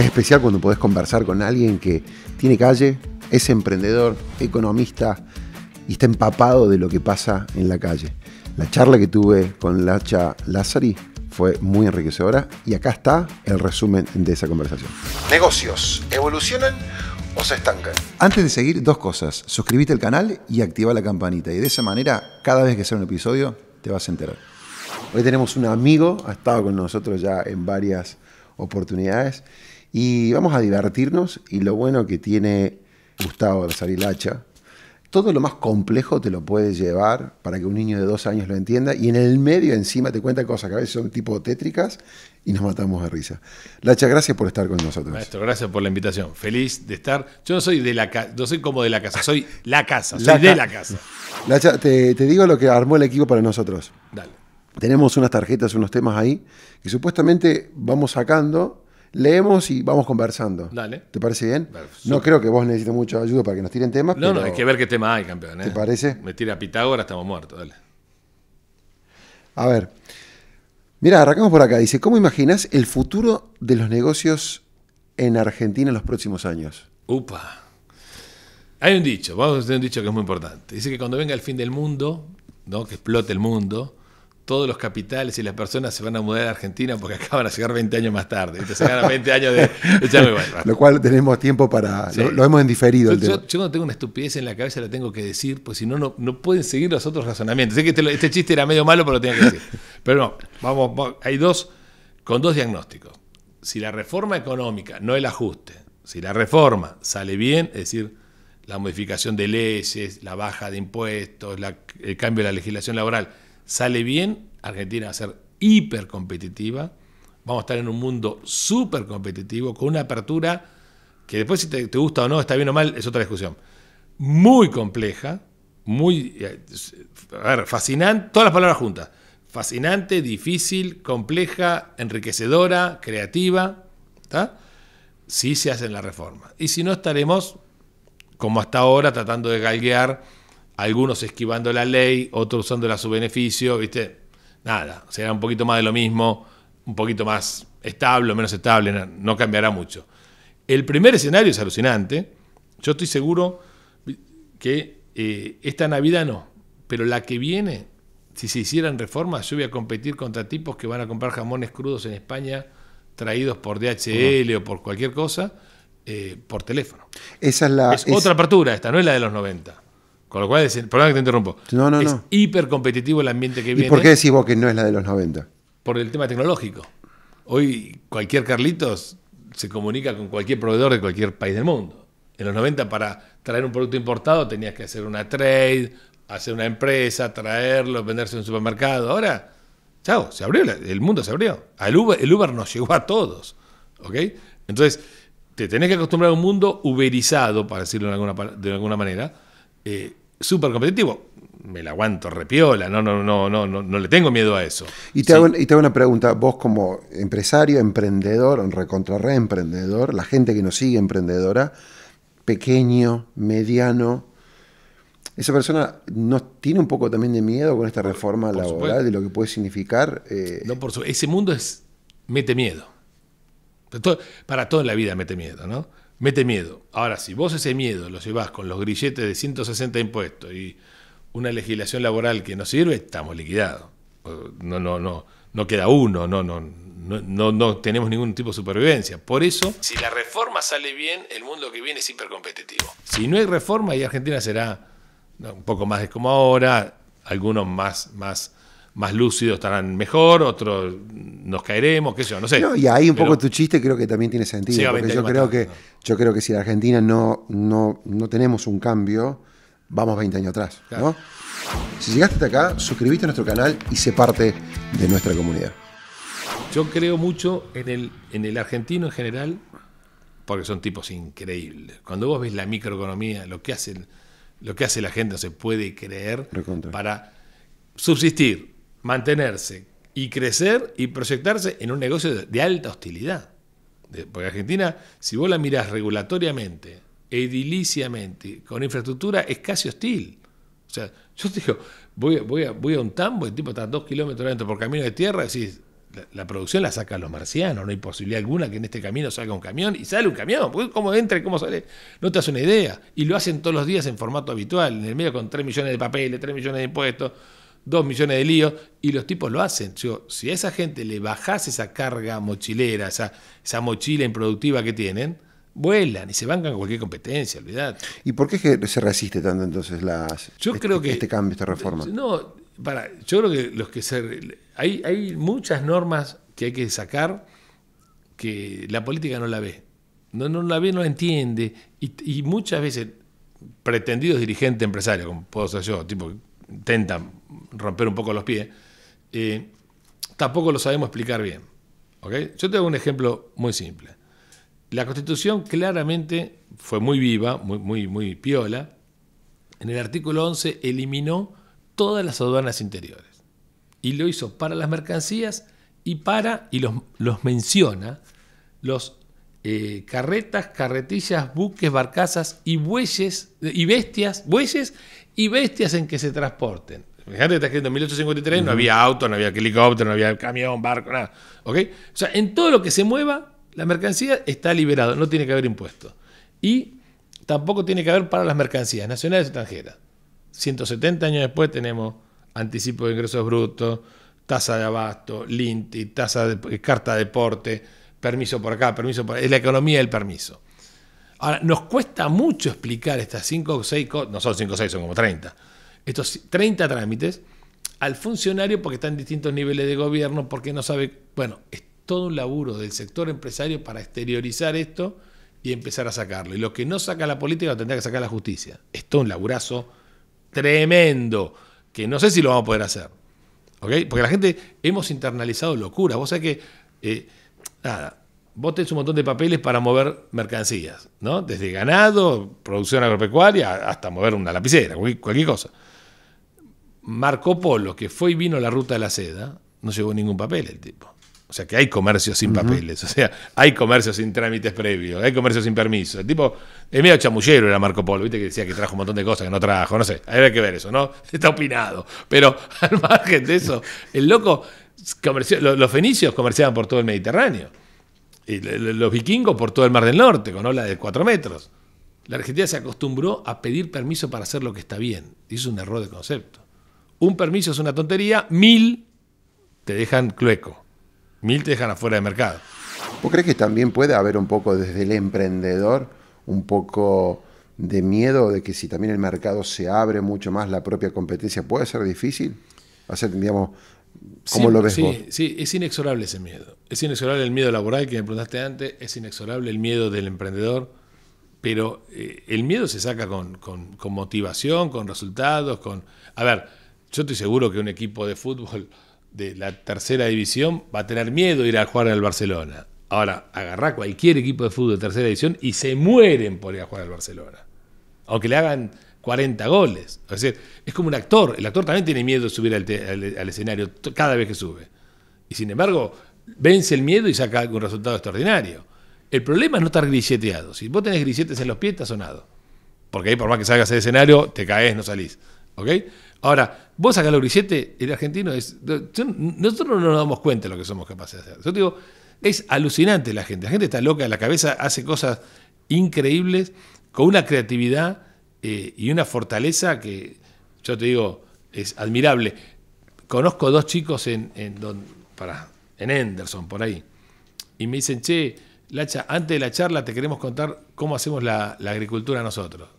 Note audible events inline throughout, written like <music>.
Es especial cuando podés conversar con alguien que tiene calle, es emprendedor, economista y está empapado de lo que pasa en la calle. La charla que tuve con Lacha Lazari fue muy enriquecedora y acá está el resumen de esa conversación. Negocios, ¿evolucionan o se estancan? Antes de seguir, dos cosas. Suscríbete al canal y activa la campanita. Y de esa manera, cada vez que sea un episodio, te vas a enterar. Hoy tenemos un amigo, ha estado con nosotros ya en varias oportunidades y vamos a divertirnos y lo bueno que tiene Gustavo Lacha, todo lo más complejo te lo puede llevar para que un niño de dos años lo entienda y en el medio encima te cuenta cosas que a veces son tipo tétricas y nos matamos de risa. Lacha, gracias por estar con nosotros. Maestro, gracias por la invitación. Feliz de estar. Yo no soy de la casa, no soy como de la casa, soy la casa, soy de la casa. Lacha, te, te digo lo que armó el equipo para nosotros. Dale. Tenemos unas tarjetas, unos temas ahí que supuestamente vamos sacando leemos y vamos conversando. Dale. ¿Te parece bien? no creo que vos necesites mucha ayuda para que nos tiren temas. No, no, hay que ver qué tema hay, campeón. ¿Te ¿eh? parece? Me tira Pitágoras, estamos muertos, dale. A ver. Mira, arrancamos por acá. Dice, ¿cómo imaginas el futuro de los negocios en Argentina en los próximos años? Upa. Hay un dicho, vamos a hacer un dicho que es muy importante. Dice que cuando venga el fin del mundo, ¿no? que explote el mundo, todos los capitales y las personas se van a mudar a Argentina porque <laughs> acaban van a llegar 20 años más tarde. Entonces 20 años de... lo cual tenemos tiempo para... Lo, hemos en diferido. Yo, yo, cuando tengo una estupidez en la cabeza la tengo que decir, pues si no, no, pueden seguir los otros razonamientos. Sé que este, este, chiste era medio malo, pero lo tenía que decir. <laughs> Pero no, vamos, hay dos, con dos diagnósticos. Si la reforma económica, no el ajuste, si la reforma sale bien, es decir, la modificación de leyes, la baja de impuestos, el cambio de la legislación laboral, sale bien, Argentina va a ser hiper competitiva. Vamos a estar en un mundo súper competitivo, con una apertura que después si te, gusta o no, está bien o mal, es otra discusión. Muy compleja, muy... Eh, a ver, fascinante, todas las palabras juntas. Fascinante, difícil, compleja, enriquecedora, creativa. ¿Está? Si se hacen las reformas. Y si no, estaremos, como hasta ahora, tratando de galguear algunos esquivando la ley, otros usándola a su beneficio, ¿viste? Nada, será un poquito más de lo mismo, un poquito más estable o menos estable, no, cambiará mucho. El primer escenario es alucinante, yo estoy seguro que eh, esta Navidad no, pero la que viene, si se hicieran reformas, yo voy a competir contra tipos que van a comprar jamones crudos en España traídos por DHL o por cualquier cosa eh, por teléfono. Esa es la. otra apertura esta, no es la de los 90. Con lo cual, es, perdón que te interrumpo. No, no, es no. hiper competitivo el ambiente que viene. ¿Y por qué decís vos que no es la de los 90? Por el tema tecnológico. Hoy cualquier Carlitos se comunica con cualquier proveedor de cualquier país del mundo. En los 90 para traer un producto importado tenías que hacer una trade, hacer una empresa, traerlo, venderse en un supermercado. Ahora, chao, se abrió, el mundo se abrió. El Uber, el nos llegó a todos. ¿ok? Entonces, te tenés que acostumbrar a un mundo uberizado, para decirlo de alguna, alguna manera, eh, súper competitivo, me la aguanto repiola, no, no, no, no, no, no le tengo miedo a eso. Y te, hago, una pregunta, vos como empresario, emprendedor, recontra emprendedor, la gente que nos sigue emprendedora, pequeño, mediano, esa persona no tiene un poco también de miedo con esta reforma laboral y de lo que puede significar. Eh, no, por supuesto. Ese mundo es mete miedo. Para todo en la vida mete miedo, ¿no? mete miedo. Ahora, si vos ese miedo lo llevas con los grilletes de 160 impuestos y una legislación laboral que no sirve, estamos liquidados. No, no, no, no queda uno, no, no, no, no, tenemos ningún tipo de supervivencia. Por eso, si la reforma sale bien, el mundo que viene es hipercompetitivo. Si no hay reforma, y Argentina será un poco más como ahora, algunos más, más más lúcidos estarán mejor, otros nos caeremos, qué sé yo, no sé. y ahí un poco tu chiste creo que también tiene sentido. porque yo creo, que, yo creo que si la Argentina no, no, tenemos un cambio, vamos 20 años atrás. Si llegaste hasta acá, suscribiste a nuestro canal y sé parte de nuestra comunidad. Yo creo mucho en el, en el argentino en general, porque son tipos increíbles. Cuando vos ves la microeconomía, lo que hacen, lo que hace la gente se puede creer para subsistir, mantenerse y crecer y proyectarse en un negocio de alta hostilidad. Porque Argentina, si vos la mirás regulatoriamente, ediliciamente, con infraestructura, es casi hostil. O sea, yo te digo, voy, voy, a, voy a un tambo, el tipo está a dos kilómetros adentro por camino de tierra, decís, la, producción la sacan los marcianos, no hay posibilidad alguna que en este camino salga un camión, y sale un camión, cómo entra y cómo sale, no te hace una idea. Y lo hacen todos los días en formato habitual, en el medio con tres millones de papeles, tres millones de impuestos dos millones de líos, y los tipos lo hacen. si a esa gente le bajase esa carga mochilera, esa, mochila improductiva que tienen, vuelan y se bancan cualquier competencia, olvidad. ¿Y por qué se resiste tanto entonces las, este, creo que, este cambio, esta reforma? No, para, yo creo que los que se... Hay, hay muchas normas que hay que sacar que la política no la ve. No, no la ve, no la entiende. Y, muchas veces pretendidos dirigentes empresarios, como puedo ser yo, tipo, intentan romper un poco los pies, eh, tampoco lo sabemos explicar bien. Yo te hago un ejemplo muy simple. La Constitución claramente fue muy viva, muy, muy, muy piola. En el artículo 11 eliminó todas las aduanas interiores. Y lo hizo para las mercancías y para, y los, los menciona, los eh, carretas, carretillas, buques, barcazas y bueyes, y bestias, bueyes y bestias en que se transporten. Fíjate, está escrito en 1853, no había auto, no había helicóptero, no había camión, barco, nada. ¿Ok? O sea, en todo lo que se mueva, la mercancía está liberada, no tiene que haber impuestos. Y tampoco tiene que haber para las mercancías nacionales y extranjeras. 170 años después tenemos anticipo de ingresos brutos, tasa de abasto, LINTI, tasa de, eh, carta de porte, permiso por acá, permiso por acá. Es la economía del permiso. Ahora, nos cuesta mucho explicar estas 5 o 6 cosas, no son 5 o 6, son como 30 estos 30 trámites al funcionario porque está en distintos niveles de gobierno, porque no sabe, bueno, es todo un laburo del sector empresario para exteriorizar esto y empezar a sacarlo. Y lo que no saca la política lo tendrá que sacar la justicia. Es todo un laburazo tremendo, que no sé si lo vamos a poder hacer. Porque la gente hemos internalizado locuras. Vos sabés que, eh, nada, vos tenés un montón de papeles para mover mercancías, ¿no? Desde ganado, producción agropecuaria, hasta mover una lapicera, cualquier cosa. Marco Polo, que fue y vino a la ruta de la seda, no llevó ningún papel el tipo. O sea que hay comercio sin papeles, o sea, hay comercio sin trámites previos, hay comercio sin permiso. El tipo, el medio chamullero era Marco Polo, viste que decía que trajo un montón de cosas que no trajo, no sé, hay que ver eso, ¿no? <laughs> Está opinado. Pero <laughs> al margen de eso, el loco, los, fenicios comerciaban por todo el Mediterráneo, y los vikingos por todo el Mar del Norte, con ola de cuatro metros. La Argentina se acostumbró a pedir permiso para hacer lo que está bien, y es un error de concepto un permiso es una tontería, mil te dejan clueco, mil te dejan afuera de mercado. ¿Vos crees que también puede haber un poco desde el emprendedor, un poco de miedo de que si también el mercado se abre mucho más la propia competencia, puede ser difícil? Hacer, digamos, ¿Cómo lo ves sí, Sí, es inexorable ese miedo. Es inexorable el miedo laboral que me preguntaste antes, es inexorable el miedo del emprendedor, pero eh, el miedo se saca con, con motivación, con resultados, con... A ver, yo estoy seguro que un equipo de fútbol de la tercera división va a tener miedo de ir a jugar al Barcelona. Ahora, agarrá cualquier equipo de fútbol de tercera división y se mueren por ir a jugar al Barcelona. Aunque le hagan 40 goles. Es como un actor. El actor también tiene miedo de subir al, escenario cada vez que sube. Y sin embargo, vence el miedo y saca un resultado extraordinario. El problema es no estar grilleteado. Si vos tenés grilletes en los pies, estás sonado. Porque ahí, por más que salgas del escenario, te caes, no salís. ¿Ok? Ahora, Vos acá los el argentino es. Nosotros no nos damos cuenta de lo que somos capaces de hacer. Yo te digo, es alucinante la gente. La gente está loca, la cabeza hace cosas increíbles, con una creatividad eh, y una fortaleza que, yo te digo, es admirable. Conozco dos chicos en, en, para, en Henderson, por ahí, y me dicen, che, Lacha, antes de la charla te queremos contar cómo hacemos la, la agricultura nosotros.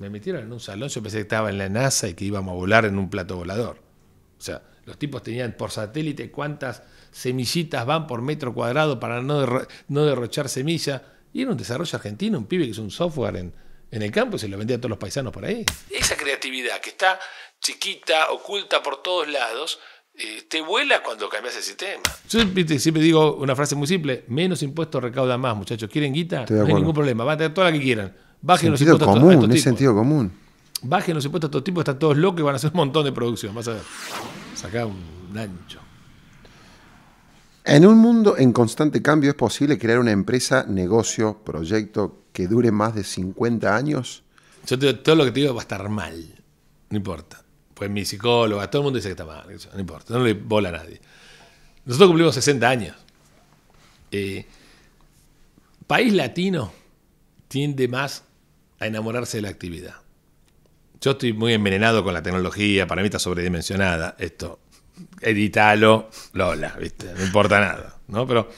Me metieron en un salón, yo pensé que estaba en la NASA y que íbamos a volar en un plato volador. O sea, los tipos tenían por satélite cuántas semillitas van por metro cuadrado para no, no derrochar semilla. Y era un desarrollo argentino, un pibe que es un software en, en el campo y se lo vendía a todos los paisanos por ahí. Esa creatividad que está chiquita, oculta por todos lados, eh, te vuela cuando cambias el sistema. Yo siempre digo una frase muy simple, menos impuestos recauda más, muchachos. ¿Quieren guita? No hay ningún problema, van a tener toda la que quieran. Bajen los impuestos a Es sentido común. Bajen los impuestos a todo tipo están todos locos y van a hacer un montón de producción. Vas a ver. un ancho. En un mundo en constante cambio, ¿es posible crear una empresa, negocio, proyecto que dure más de 50 años? Yo todo lo que te digo va a estar mal. No importa. Pues mi psicóloga, todo el mundo dice que está mal. No importa, no le bola a nadie. Nosotros cumplimos 60 años. Eh, país latino tiende más a enamorarse de la actividad. Yo estoy muy envenenado con la tecnología, para mí está sobredimensionada esto. Editalo, Lola, No importa nada, ¿no? Pero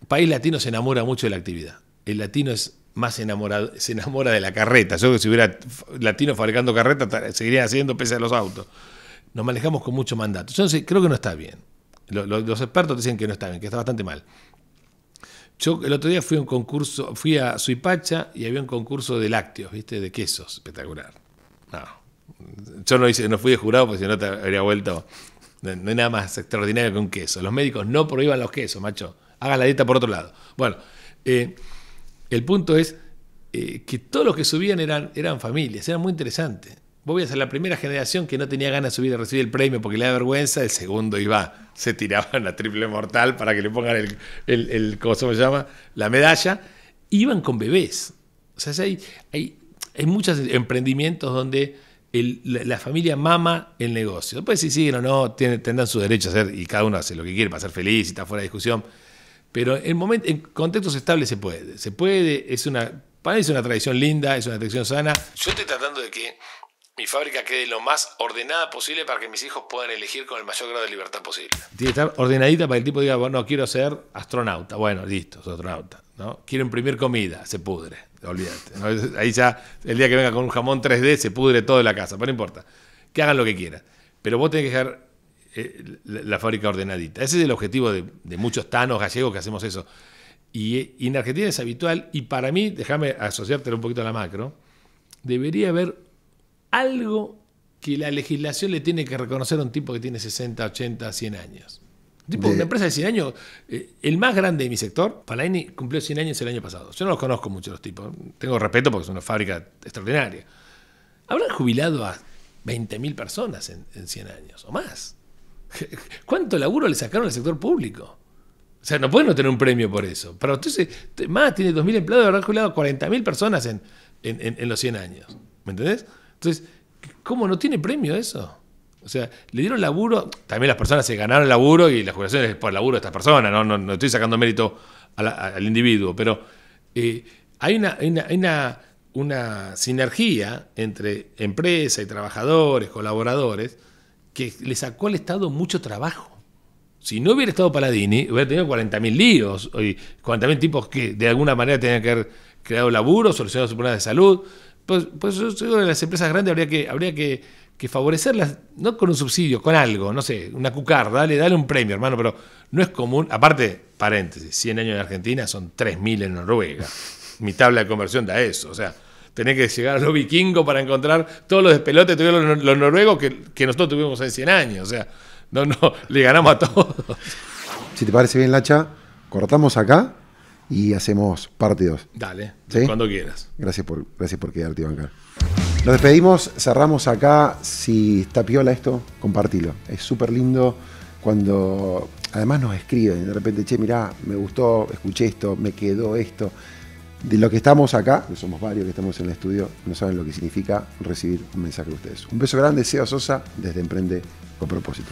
el país latino se enamora mucho de la actividad. El latino es más enamorado, se enamora de la carreta. Yo que si hubiera latino fabricando carreta seguiría haciendo pese a los autos. Nos manejamos con mucho mandato. Yo sé, creo que no está bien. Los, los expertos dicen que no está bien, que está bastante mal. Yo el otro día fui a un concurso, fui a Suipacha y había un concurso de lácteos, ¿viste? De quesos, espectacular. Yo no, fui de jurado porque si no te habría vuelto. No, hay nada más extraordinario que un queso. Los médicos no prohíban los quesos, macho. Hagan la dieta por otro lado. Bueno, eh, el punto es eh, que todos los que subían eran, eran familias, eran muy interesantes. Vos voy a ser la primera generación que no tenía ganas de subir a recibir el premio porque le da vergüenza. El segundo iba, se tiraban la triple mortal para que le pongan el, el, ¿cómo se llama? La medalla. Iban con bebés. O sea, hay, hay, hay muchos emprendimientos donde la, familia mama el negocio. Después, si siguen o no, tendrán su derecho a hacer y cada uno hace lo que quiere para ser feliz y está fuera de discusión. Pero en, momento, en contextos estables se puede. Se puede, es una, para una tradición linda, es una tradición sana. Yo estoy tratando de que mi fábrica quede lo más ordenada posible para que mis hijos puedan elegir con el mayor grado de libertad posible. Tiene que estar ordenadita para que el tipo diga, bueno, quiero ser astronauta. Bueno, listo, soy astronauta. ¿no? Quiero imprimir comida, se pudre, olvídate. Ahí ya, el día que venga con un jamón 3D, se pudre toda la casa, pero no importa. Que hagan lo que quieran. Pero vos tenés que dejar eh, la, fábrica ordenadita. Ese es el objetivo de, muchos tanos gallegos que hacemos eso. Y, y, en Argentina es habitual, y para mí, déjame asociarte un poquito a la macro, debería haber algo que la legislación le tiene que reconocer a un tipo que tiene 60, 80, 100 años. Tipo, de... una empresa de 100 años, eh, el más grande de mi sector, Palaini, cumplió 100 años el año pasado. Yo no los conozco mucho los tipos, tengo respeto porque es una fábrica extraordinaria. Habrán jubilado a 20.000 personas en, 100 años o más. <laughs> ¿Cuánto laburo le sacaron al sector público? O sea, no pueden no tener un premio por eso. Pero ustedes, más tiene 2.000 empleados, habrán jubilado a 40.000 personas en los 100 años. ¿Me entendés? Entonces, ¿cómo no tiene premio eso? O sea, le dieron laburo, también las personas se ganaron laburo y las jubilación es por laburo de estas personas, no, estoy sacando mérito al individuo, pero eh, hay, una, una, sinergia entre empresa y trabajadores, colaboradores, que le sacó al Estado mucho trabajo. Si no hubiera estado Paladini, hubiera tenido 40.000 líos, 40.000 tipos que de alguna manera tenían que haber creado laburo, solucionado sus problemas de salud. Pues, pues yo digo de las empresas grandes habría que, habría que, que, favorecerlas, no con un subsidio, con algo, no sé, una cucar, dale, dale un premio, hermano, pero no es común. Aparte, paréntesis, 100 años en Argentina son 3.000 en Noruega. Mi tabla de conversión da eso, o sea, tenés que llegar a los vikingos para encontrar todos los despelotes que tuvieron los, noruegos que, que, nosotros tuvimos hace 100 años, o sea, no, no, <laughs> le ganamos a todos. Si te parece bien, Lacha, cortamos acá y hacemos parte 2. Dale, cuando quieras. Gracias por, gracias por quedarte, Bancar. Nos despedimos, cerramos acá. Si está piola esto, compartilo. Es súper lindo cuando además nos escriben. De repente, che, mirá, me gustó, escuché esto, me quedó esto. De lo que estamos acá, que somos varios que estamos en el estudio, no saben lo que significa recibir un mensaje de ustedes. Un beso grande, Seba Sosa, desde Emprende con Propósito.